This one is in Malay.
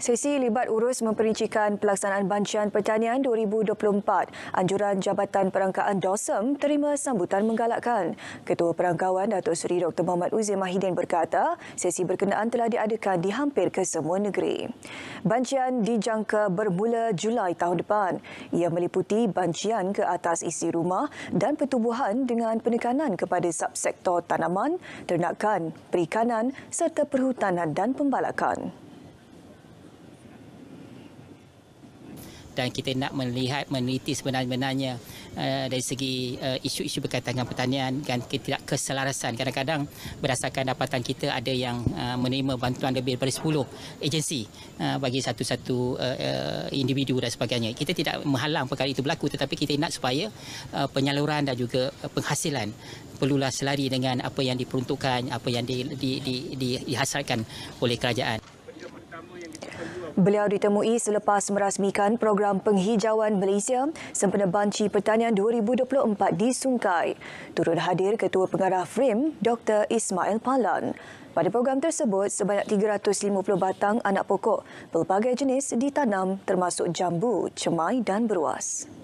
Sesi libat urus memperincikan pelaksanaan Bancian Pertanian 2024, anjuran Jabatan Perangkaan DOSEM terima sambutan menggalakkan. Ketua Perangkawan Datuk Seri Dr. Muhammad Uzi Mahidin berkata, sesi berkenaan telah diadakan di hampir ke semua negeri. Bancian dijangka bermula Julai tahun depan. Ia meliputi bancian ke atas isi rumah dan pertumbuhan dengan penekanan kepada subsektor tanaman, ternakan, perikanan serta perhutanan dan pembalakan. dan kita nak melihat meneliti sebenarnya eh, dari segi eh, isu-isu berkaitan dengan pertanian dan tidak keselarasan kadang-kadang berdasarkan dapatan kita ada yang eh, menerima bantuan lebih daripada 10 agensi bagi satu-satu individu dan sebagainya kita tidak menghalang perkara itu berlaku tetapi kita nak supaya penyaluran dan juga penghasilan perlulah selari dengan apa yang diperuntukkan apa yang di, di, di, di, dihasilkan oleh kerajaan Beliau ditemui selepas merasmikan program penghijauan Malaysia sempena Banci Pertanian 2024 di Sungai. Turut hadir Ketua Pengarah FRIM, Dr. Ismail Palan. Pada program tersebut, sebanyak 350 batang anak pokok pelbagai jenis ditanam termasuk jambu, cemai dan beruas.